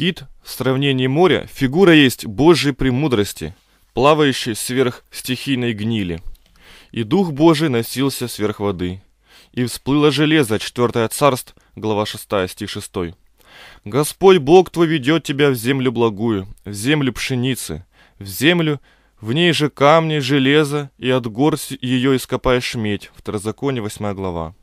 Кит в сравнении моря – фигура есть Божьей премудрости, плавающей сверх стихийной гнили. И Дух Божий носился сверх воды. И всплыло железо, 4 царств, глава 6, стих 6. Господь Бог твой ведет тебя в землю благую, в землю пшеницы, в землю, в ней же камни, железо, и от гор ее ископаешь медь. Второзаконие, 8 глава.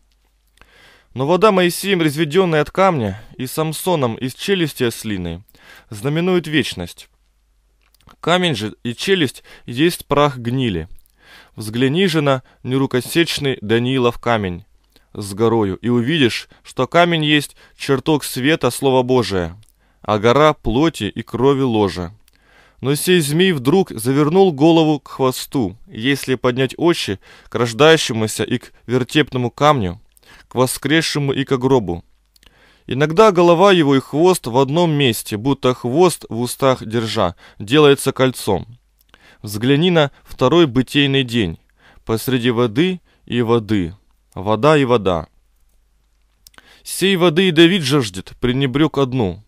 Но вода Моисеем, разведенная от камня, и Самсоном из челюсти ослиной, знаменует вечность. Камень же и челюсть есть прах гнили. Взгляни же на нерукосечный Даниилов камень с горою, и увидишь, что камень есть чертог света Слова Божия, а гора плоти и крови ложа. Но сей змей вдруг завернул голову к хвосту, если поднять очи к рождающемуся и к вертепному камню – к воскресшему и к гробу. Иногда голова его и хвост в одном месте, будто хвост в устах держа, делается кольцом. Взгляни на второй бытейный день, посреди воды и воды, вода и вода. Сей воды и Давид жаждет, пренебрег одну.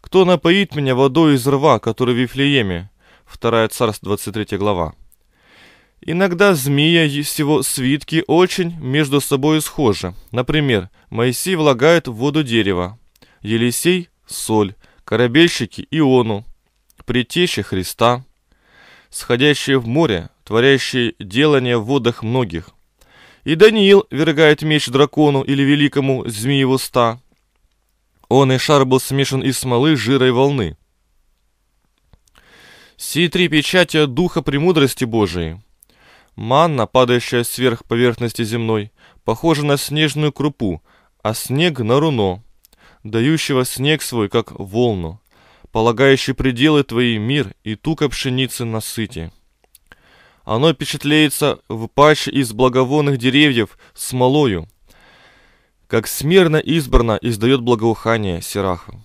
Кто напоит меня водой из рва, который в Вифлееме? Вторая Царств 23 глава. Иногда змея и его свитки очень между собой схожи. Например, Моисей влагает в воду дерево, Елисей – соль, корабельщики – иону, притечи Христа, сходящие в море, творящие делание в водах многих. И Даниил вергает меч дракону или великому змееву ста. Он и шар был смешан из смолы, жира и волны. Си три печати духа премудрости Божией – Манна, падающая сверх поверхности земной, похожа на снежную крупу, а снег на руно, дающего снег свой, как волну, полагающий пределы твои мир и тука пшеницы на сыте. Оно впечатляется в паще из благовонных деревьев смолою, как смирно избрано издает благоухание Сираха.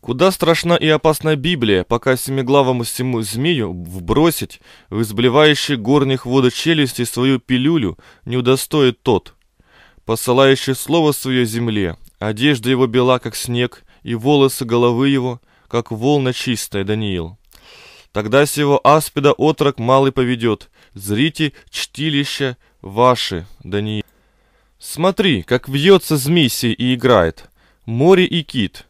Куда страшна и опасна Библия, пока семиглавому всему змею вбросить в изблевающий горних вода челюсти свою пилюлю не удостоит тот, посылающий слово свое земле, одежда его бела, как снег, и волосы головы его, как волна чистая, Даниил. Тогда сего аспида отрок малый поведет, зрите чтилище ваши, Даниил. Смотри, как вьется змей сей и играет, море и кит —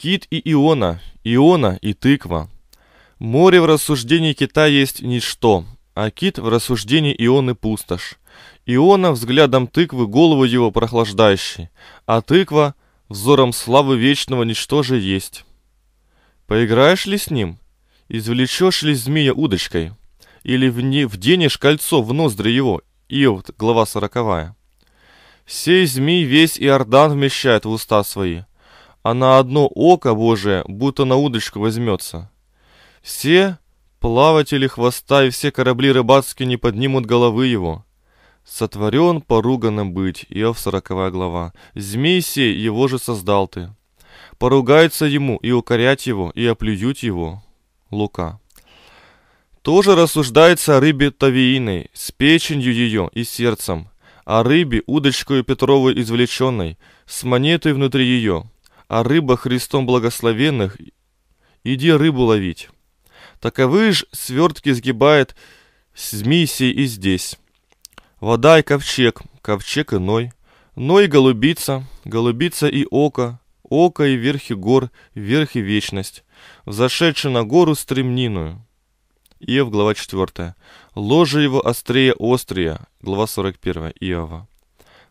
Кит и Иона, Иона и тыква. Море в рассуждении кита есть ничто, а кит в рассуждении Ионы пустошь. Иона взглядом тыквы голову его прохлаждающий, а тыква взором славы вечного ничто же есть. Поиграешь ли с ним? Извлечешь ли змея удочкой? Или вне, вденешь кольцо в ноздри его? Иов, глава сороковая. Сей змей весь Иордан вмещает в уста свои, а на одно око Божие будто на удочку возьмется. Все плаватели хвоста и все корабли рыбацкие не поднимут головы его. Сотворен поругано быть, Иов 40 глава. Змей сей его же создал ты. Поругаются ему и укорять его, и оплюют его. Лука. Тоже рассуждается о рыбе Тавииной, с печенью ее и сердцем, о рыбе, удочкою Петровой извлеченной, с монетой внутри ее, а рыба Христом благословенных, иди рыбу ловить. Таковы ж свертки сгибает с миссией и здесь. Вода и ковчег, ковчег и ной ной и голубица, голубица и око, око и верхи гор, верхи вечность, взошедший на гору стремниную. Иов, глава 4. ложе его острее острия, глава 41 Иова.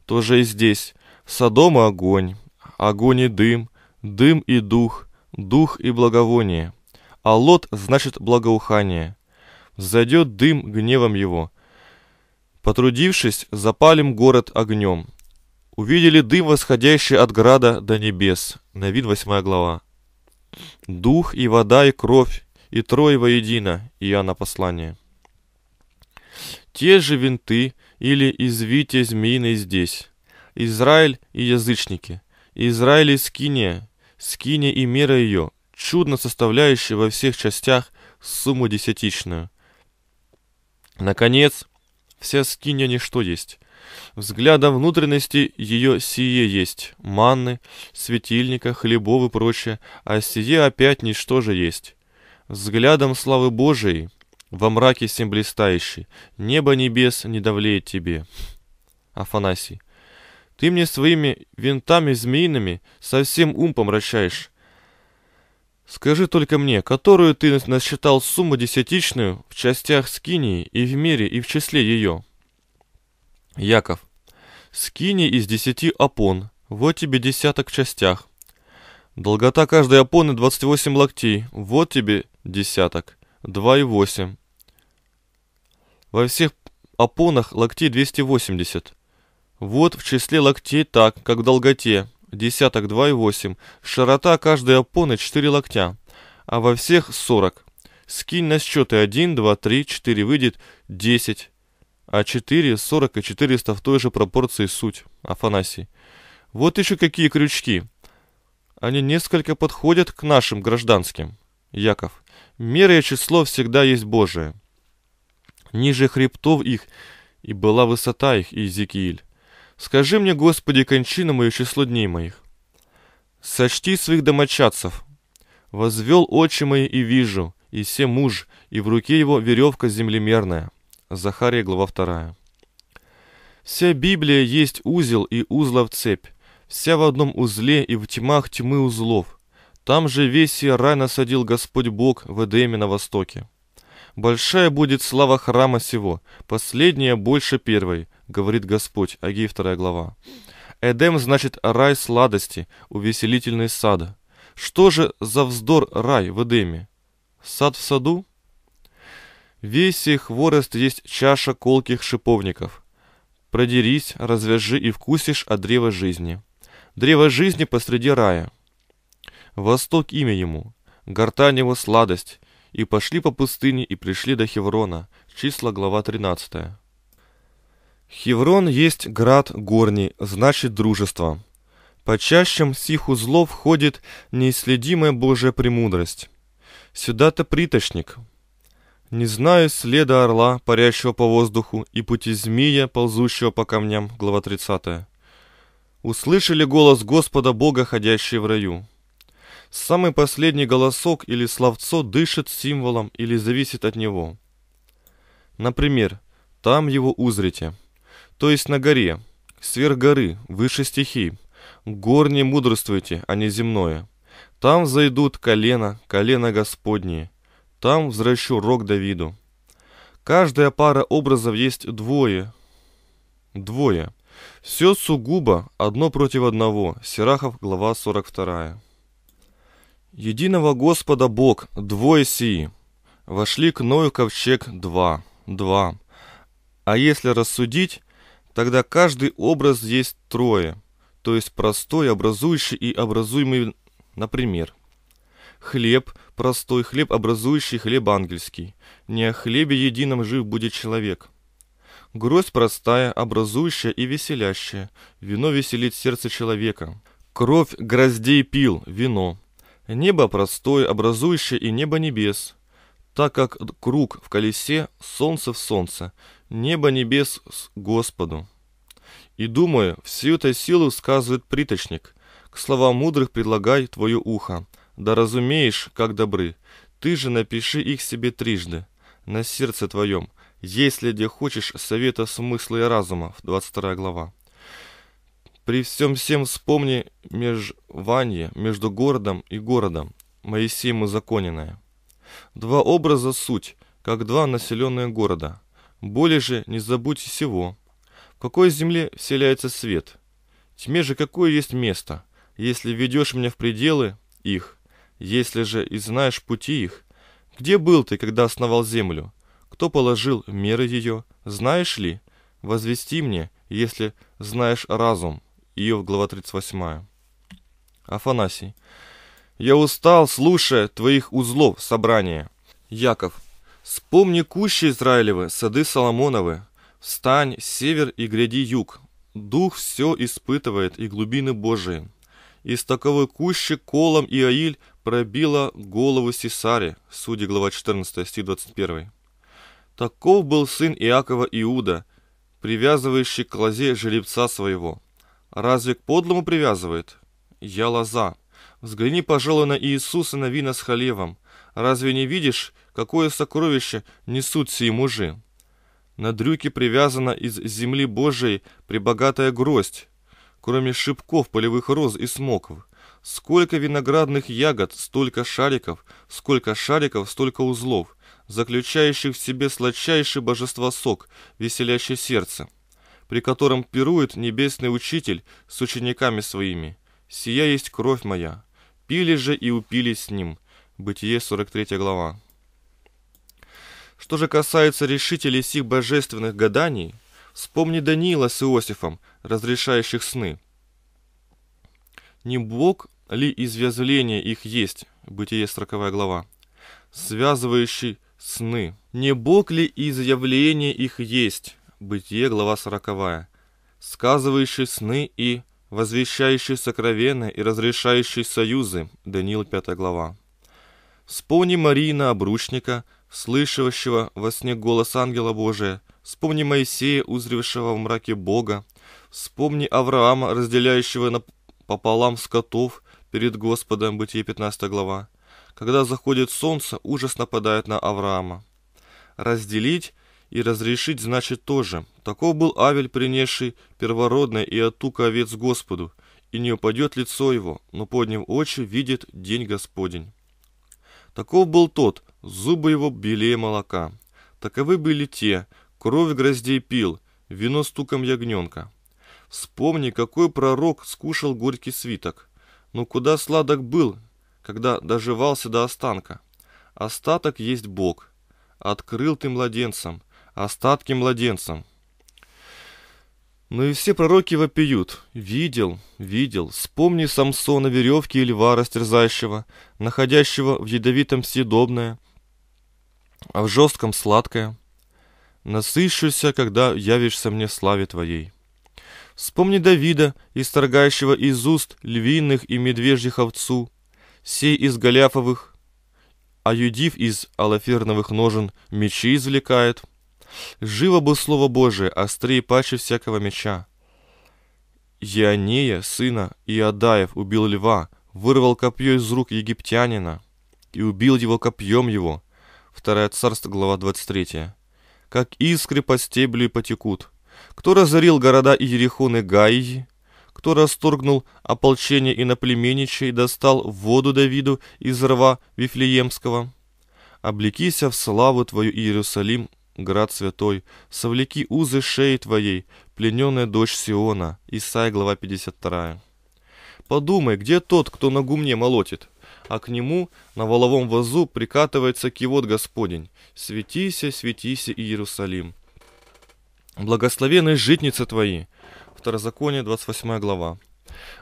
Тоже и здесь. Содома огонь, огонь и дым, дым и дух, дух и благовоние. А лот значит благоухание. Зайдет дым гневом его. Потрудившись, запалим город огнем. Увидели дым, восходящий от града до небес. Навид 8 глава. Дух и вода и кровь, и трое воедино, Иоанна послание. Те же винты или извитие змеиной здесь. Израиль и язычники. Израиль и Скиния, Скиния и мира ее, чудно составляющая во всех частях сумму десятичную. Наконец, вся Скиния ничто есть. Взглядом внутренности ее сие есть, манны, светильника, хлебов и прочее, а сие опять ничто же есть. Взглядом славы Божией, во мраке всем блистающий, небо небес не давлеет тебе. Афанасий. Ты мне своими винтами змеиными совсем ум помрачаешь. Скажи только мне, которую ты насчитал сумму десятичную в частях скинии и в мере и в числе ее? Яков. Скини из десяти опон. Вот тебе десяток в частях. Долгота каждой опоны 28 локтей. Вот тебе десяток. 2 и 8. Во всех опонах локтей 280. Вот в числе локтей так, как в долготе, десяток 2 и 8, широта каждой опоны 4 локтя, а во всех 40. Скинь на счеты 1, 2, 3, 4, выйдет 10. А 4, 40 и 400 в той же пропорции суть, Афанасий. Вот еще какие крючки. Они несколько подходят к нашим гражданским. Яков. Мера и число всегда есть Божие. Ниже хребтов их и была высота их, Иезекииль. Скажи мне, Господи, кончину мою число дней моих. Сочти своих домочадцев. Возвел очи мои и вижу, и все муж, и в руке его веревка землемерная. Захария, глава 2. Вся Библия есть узел и узлов цепь, вся в одном узле и в тьмах тьмы узлов. Там же весь сей рай насадил Господь Бог в Эдеме на востоке. Большая будет слава храма сего, последняя больше первой, говорит Господь, Агей 2 глава. Эдем значит рай сладости, увеселительный сад. Что же за вздор рай в Эдеме? Сад в саду? Весь их хворост есть чаша колких шиповников. Продерись, развяжи и вкусишь от древа жизни. Древо жизни посреди рая. Восток имя ему, гортань его сладость. И пошли по пустыне и пришли до Хеврона. Числа глава 13. Хеврон есть град горний, значит дружество. По чащам сих узлов ходит неисследимая Божья премудрость. Сюда-то приточник. Не знаю следа орла, парящего по воздуху, и пути змея, ползущего по камням. Глава 30. Услышали голос Господа Бога, ходящий в раю. Самый последний голосок или словцо дышит символом или зависит от него. Например, там его узрите – то есть на горе, сверх горы, выше стихий. Горне мудрствуйте, а не земное. Там зайдут колено, колено Господние. Там взращу рог Давиду. Каждая пара образов есть двое. Двое. Все сугубо, одно против одного. Сирахов, глава 42. Единого Господа Бог, двое сии. Вошли к Ною ковчег два, два. А если рассудить, Тогда каждый образ есть трое, то есть простой, образующий и образуемый, например. Хлеб – простой хлеб, образующий хлеб ангельский. Не о хлебе едином жив будет человек. Гроздь простая, образующая и веселящая. Вино веселит сердце человека. Кровь гроздей пил, вино. Небо простое, образующее и небо небес так как круг в колесе, солнце в солнце, небо небес с Господу. И думаю, всю эту силу сказывает приточник. К словам мудрых предлагай твое ухо. Да разумеешь, как добры. Ты же напиши их себе трижды. На сердце твоем, если где хочешь совета смысла и разума. 22 глава. При всем всем вспомни меж ванье между городом и городом, Моисеем законенное. Два образа суть, как два населенные города. Более же не забудьте сего. В какой земле вселяется свет? Тьме же какое есть место, если ведешь меня в пределы их, если же и знаешь пути их? Где был ты, когда основал землю? Кто положил меры ее? Знаешь ли? Возвести мне, если знаешь разум. Иов, глава 38. Афанасий. Я устал, слушая твоих узлов собрания. Яков. Вспомни кущи Израилевы, сады Соломоновы. Встань, север и гряди юг. Дух все испытывает и глубины Божии. Из таковой кущи колом Иаиль пробила голову Сесаре, судя глава 14, стих 21. Таков был сын Иакова Иуда, привязывающий к лозе жеребца своего. Разве к подлому привязывает? Я лоза. Взгляни, пожалуй, на Иисуса Навина с Халевом. Разве не видишь, какое сокровище несут сии мужи? На дрюке привязана из земли Божией прибогатая гроздь, кроме шипков, полевых роз и смоков. Сколько виноградных ягод, столько шариков, сколько шариков, столько узлов, заключающих в себе сладчайший божества сок, веселящий сердце, при котором пирует небесный учитель с учениками своими. «Сия есть кровь моя, пили же и упились с ним». Бытие, 43 глава. Что же касается решителей сих божественных гаданий, вспомни Даниила с Иосифом, разрешающих сны. «Не Бог ли извязление их есть?» Бытие, 40 глава. «Связывающий сны. Не Бог ли изъявление их есть?» Бытие, глава 40. «Сказывающий сны и возвещающий сокровенное и разрешающий союзы. Даниил 5 глава. Вспомни Марина обручника, слышавшего во сне голос ангела Божия. Вспомни Моисея, узревшего в мраке Бога. Вспомни Авраама, разделяющего пополам скотов перед Господом. Бытие 15 глава. Когда заходит солнце, ужас нападает на Авраама. Разделить и разрешить значит тоже. Таков был Авель, принесший первородное и оттука овец Господу, и не упадет лицо его, но подняв очи, видит день Господень. Таков был тот, зубы его белее молока. Таковы были те, кровь гроздей пил, вино стуком ягненка. Вспомни, какой пророк скушал горький свиток. Но куда сладок был, когда доживался до останка? Остаток есть Бог. Открыл ты младенцам, остатки младенца. Но ну и все пророки вопиют. Видел, видел, вспомни Самсона веревки и льва растерзающего, находящего в ядовитом съедобное, а в жестком сладкое. Насыщуся, когда явишься мне славе твоей. Вспомни Давида, исторгающего из уст львиных и медвежьих овцу, сей из голяфовых, а Юдив из алаферновых ножен мечи извлекает — Живо бы слово Божие, острее паче всякого меча. Ионея, сына Иадаев, убил льва, вырвал копье из рук египтянина и убил его копьем его. Вторая царство, глава 23. Как искры по стеблю потекут. Кто разорил города Иерихон и Гаии, кто расторгнул ополчение иноплеменничей и достал воду Давиду из рва Вифлеемского. Облекися в славу твою, Иерусалим, град святой, совлеки узы шеи твоей, плененная дочь Сиона». Исайя, глава 52. «Подумай, где тот, кто на гумне молотит?» А к нему на воловом вазу прикатывается кивот Господень. «Светися, светися, Иерусалим!» «Благословенны житницы твои!» Второзаконие, 28 глава.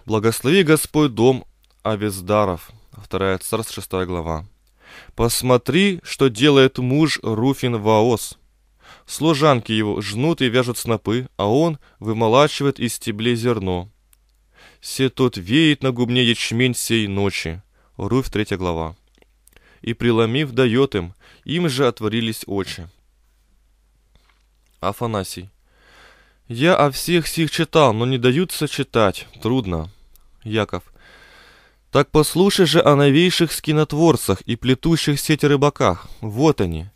«Благослови Господь дом Авездаров!» Вторая Царств, 6 глава. «Посмотри, что делает муж Руфин Ваос!» Служанки его жнут и вяжут снопы, а он вымолачивает из стеблей зерно. Се тот веет на губне ячмень сей ночи. Руфь, третья глава. И преломив, дает им, им же отворились очи. Афанасий. Я о всех сих читал, но не даются читать, трудно. Яков. Так послушай же о новейших скинотворцах и плетущих сеть рыбаках. Вот они.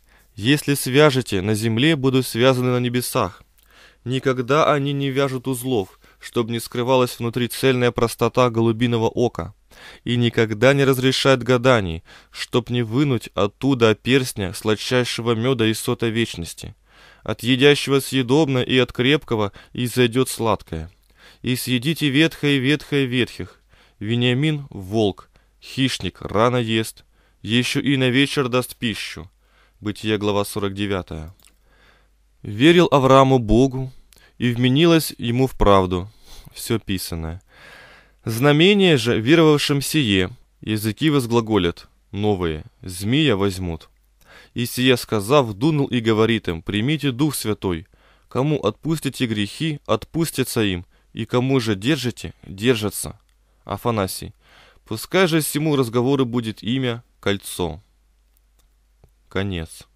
Если свяжете, на земле будут связаны на небесах. Никогда они не вяжут узлов, чтобы не скрывалась внутри цельная простота голубиного ока. И никогда не разрешают гаданий, чтоб не вынуть оттуда перстня сладчайшего меда и сота вечности. От едящего съедобно и от крепкого и зайдет сладкое. И съедите ветхое и ветхое ветхих. Вениамин — волк, хищник, рано ест, еще и на вечер даст пищу Бытие, глава 49. «Верил Аврааму Богу, и вменилось ему в правду все писанное. Знамение же веровавшим сие, языки возглаголят, новые, змея возьмут. И сие сказав, дунул и говорит им, примите Дух Святой, кому отпустите грехи, отпустятся им, и кому же держите, держатся. Афанасий. Пускай же всему разговору будет имя «Кольцо». Конец.